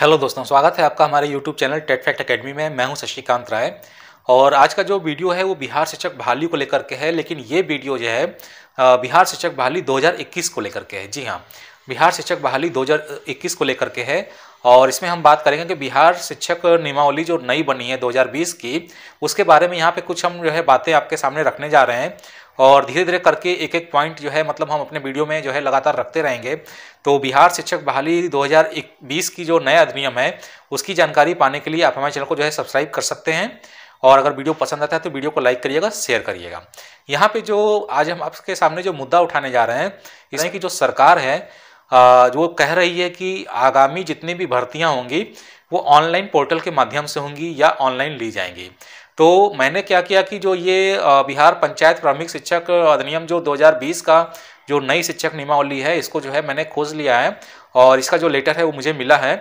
hello दोस्तों स्वागत है आपका हमारे YouTube channel TET fact academy में मैं हूं शशिकांत राय और आज का जो वीडियो है वो बिहार शिक्षक बहाली को लेकर के है लेकिन ये वीडियो जो है बिहार शिक्षक बहाली 2021 को लेकर के है जी हाँ बिहार शिक्षक बहाली 2021 को लेकर के है और इसमें हम बात करेंगे कि बिहार शिक्षक नियमावली जो नई बनी है 2020 की उसके बारे में यहाँ पे कुछ हम जो है बातें आपके सामने रखने जा रहे हैं और धीरे धीरे करके एक एक पॉइंट जो है मतलब हम अपने वीडियो में जो है लगातार रखते रहेंगे तो बिहार शिक्षक बहाली 2021 की जो नया अधिनियम है उसकी जानकारी पाने के लिए आप हमारे चैनल को जो है सब्सक्राइब कर सकते हैं और अगर वीडियो पसंद आता है तो वीडियो को लाइक करिएगा शेयर करिएगा यहाँ पे जो आज हम आपके सामने जो मुद्दा उठाने जा रहे हैं इसमें कि जो सरकार है जो कह रही है कि आगामी जितनी भी भर्तियाँ होंगी वो ऑनलाइन पोर्टल के माध्यम से होंगी या ऑनलाइन ली जाएंगी तो मैंने क्या किया कि जो ये बिहार पंचायत प्रारंभिक शिक्षक अधिनियम जो 2020 का जो नई शिक्षक नियमावली है इसको जो है मैंने खोज लिया है और इसका जो लेटर है वो मुझे मिला है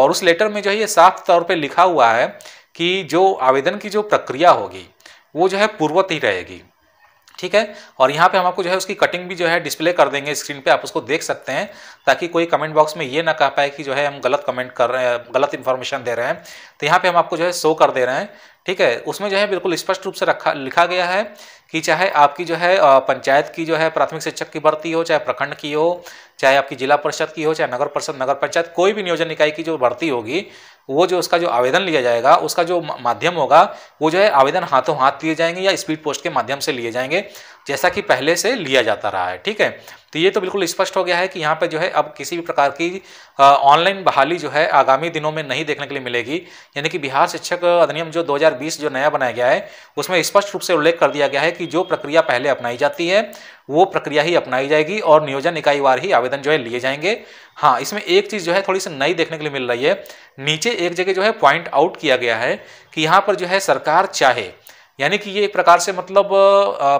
और उस लेटर में जो है ये साफ तौर पर लिखा हुआ है कि जो आवेदन की जो प्रक्रिया होगी वो जो है पूर्वत ही रहेगी ठीक है और यहाँ पे हम आपको जो है उसकी कटिंग भी जो है डिस्प्ले कर देंगे स्क्रीन पे आप उसको देख सकते हैं ताकि कोई कमेंट बॉक्स में ये ना कह पाए कि जो है हम गलत कमेंट कर रहे हैं गलत इन्फॉर्मेशन दे रहे हैं तो यहाँ पे हम आपको जो है शो कर दे रहे हैं ठीक है उसमें जो है बिल्कुल स्पष्ट रूप से रखा लिखा गया है कि चाहे आपकी जो है पंचायत की जो है प्राथमिक शिक्षक की भर्ती हो चाहे प्रखंड की हो चाहे आपकी जिला परिषद की हो चाहे नगर परिषद नगर पंचायत कोई भी नियोजन इकाई की जो भर्ती होगी वो जो उसका जो आवेदन लिया जाएगा उसका जो माध्यम होगा वो जो है आवेदन हाथों हाथ लिए जाएंगे या स्पीड पोस्ट के माध्यम से लिए जाएंगे जैसा कि पहले से लिया जाता रहा है ठीक है तो ये तो बिल्कुल स्पष्ट हो गया है कि यहाँ पर जो है अब किसी भी प्रकार की ऑनलाइन बहाली जो है आगामी दिनों में नहीं देखने के लिए मिलेगी यानी कि बिहार शिक्षक अधिनियम जो 2020 जो नया बनाया गया है उसमें स्पष्ट रूप से उल्लेख कर दिया गया है कि जो प्रक्रिया पहले अपनाई जाती है वो प्रक्रिया ही अपनाई जाएगी और नियोजन इकाई बार ही आवेदन जो है लिए जाएंगे हाँ इसमें एक चीज़ जो है थोड़ी सी नई देखने के लिए मिल रही है नीचे एक जगह जो है पॉइंट आउट किया गया है कि यहाँ पर जो है सरकार चाहे यानी कि ये एक प्रकार से मतलब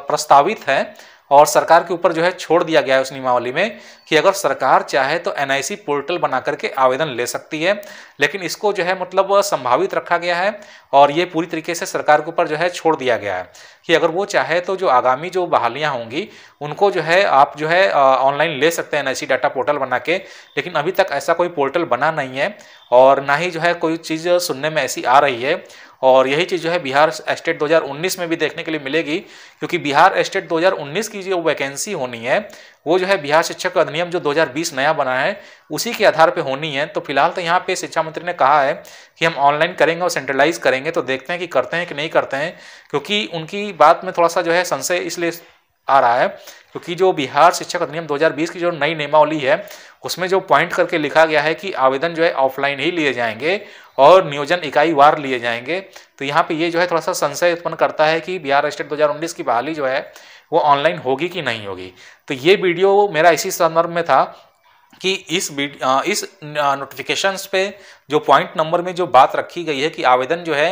प्रस्तावित है और सरकार के ऊपर जो है छोड़ दिया गया है उस नियमावली में कि अगर सरकार चाहे तो एन पोर्टल बना करके आवेदन ले सकती है लेकिन इसको जो है मतलब संभावित रखा गया है और ये पूरी तरीके से सरकार के ऊपर जो है छोड़ दिया गया है कि अगर वो चाहे तो जो आगामी जो बहालियाँ होंगी उनको जो है आप जो है ऑनलाइन ले सकते हैं एन डाटा पोर्टल बना के लेकिन अभी तक ऐसा कोई पोर्टल बना नहीं है और ना ही जो है कोई चीज़ सुनने में ऐसी आ रही है और यही चीज़ जो है बिहार स्टेट 2019 में भी देखने के लिए मिलेगी क्योंकि बिहार स्टेट 2019 की जो वैकेंसी होनी है वो जो है बिहार शिक्षक अधिनियम जो 2020 नया बना है उसी के आधार पे होनी है तो फिलहाल तो यहाँ पे शिक्षा मंत्री ने कहा है कि हम ऑनलाइन करेंगे और सेंट्रलाइज करेंगे तो देखते हैं कि करते हैं कि नहीं करते हैं क्योंकि उनकी बात में थोड़ा सा जो है संशय इसलिए आ रहा है क्योंकि जो बिहार शिक्षक अधिनियम 2020 की जो नई नियमावली है उसमें जो पॉइंट करके लिखा गया है कि आवेदन जो है ऑफलाइन ही लिए जाएंगे और नियोजन इकाई वार लिए जाएंगे तो यहाँ पे ये जो है थोड़ा सा संशय उत्पन्न करता है कि बिहार स्टेट 2019 की बहाली जो है वो ऑनलाइन होगी कि नहीं होगी तो ये वीडियो मेरा इसी संदर्भ में था कि इस इस नोटिफिकेशंस पे जो पॉइंट नंबर में जो बात रखी गई है कि आवेदन जो है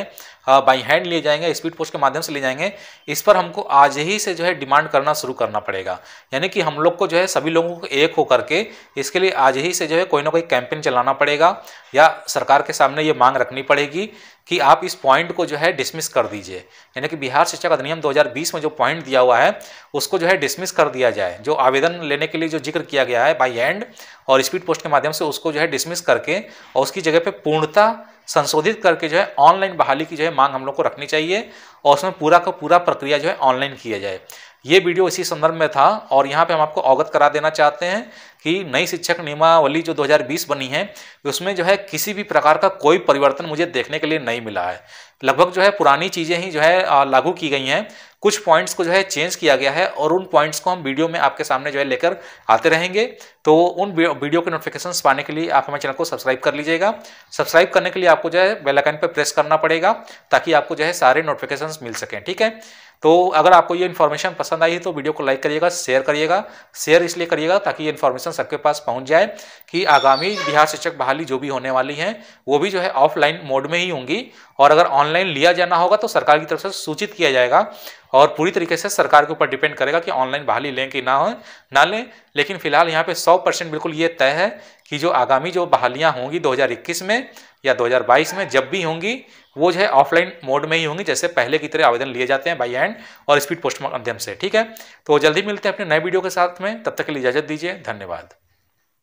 बाई हैंड लिए जाएंगे स्पीड पोस्ट के माध्यम से ले जाएंगे इस पर हमको आज ही से जो है डिमांड करना शुरू करना पड़ेगा यानी कि हम लोग को जो है सभी लोगों को एक होकर के इसके लिए आज ही से जो है कोई ना कोई कैंपेन चलाना पड़ेगा या सरकार के सामने ये मांग रखनी पड़ेगी कि आप इस पॉइंट को जो है डिसमिस कर दीजिए यानी कि बिहार शिक्षक अधिनियम 2020 में जो पॉइंट दिया हुआ है उसको जो है डिसमिस कर दिया जाए जो आवेदन लेने के लिए जो जिक्र किया गया है बाई एंड और स्पीड पोस्ट के माध्यम से उसको जो है डिसमिस करके और उसकी जगह पे पूर्णता संशोधित करके जो है ऑनलाइन बहाली की जो है मांग हम लोग को रखनी चाहिए और उसमें पूरा का पूरा प्रक्रिया जो है ऑनलाइन किया जाए ये वीडियो इसी संदर्भ में था और यहाँ पे हम आपको अवगत करा देना चाहते हैं कि नई शिक्षक नियमावली जो 2020 बनी है उसमें जो है किसी भी प्रकार का कोई परिवर्तन मुझे देखने के लिए नहीं मिला है लगभग जो है पुरानी चीज़ें ही जो है लागू की गई हैं कुछ पॉइंट्स को जो है चेंज किया गया है और उन पॉइंट्स को हम वीडियो में आपके सामने जो है लेकर आते रहेंगे तो उन वीडियो के नोटिफिकेशन पाने के लिए आप हमारे चैनल को सब्सक्राइब कर लीजिएगा सब्सक्राइब करने के लिए आपको जो है बेलाइकन पर प्रेस करना पड़ेगा ताकि आपको जो है सारे नोटिफिकेशन मिल सकें ठीक है तो अगर आपको ये इन्फॉर्मेशन पसंद आई है तो वीडियो को लाइक करिएगा शेयर करिएगा शेयर इसलिए करिएगा ताकि ये इन्फॉर्मेशन सबके पास पहुंच जाए कि आगामी बिहार शिक्षक बहाली जो भी होने वाली है वो भी जो है ऑफलाइन मोड में ही होंगी और अगर ऑनलाइन लिया जाना होगा तो सरकार की तरफ से सूचित किया जाएगा और पूरी तरीके से सरकार के ऊपर डिपेंड करेगा कि ऑनलाइन बहाली लें कि ना हो ना लें लेकिन फिलहाल यहाँ पे 100 परसेंट बिल्कुल ये तय है कि जो आगामी जो बहालियाँ होंगी 2021 में या 2022 में जब भी होंगी वो जो है ऑफलाइन मोड में ही होंगी जैसे पहले की तरह आवेदन लिए जाते हैं बाई हैंड और स्पीड पोस्ट माध्यम से ठीक है तो जल्दी मिलते हैं अपने नए वीडियो के साथ में तब तक के लिए इजाज़त दीजिए धन्यवाद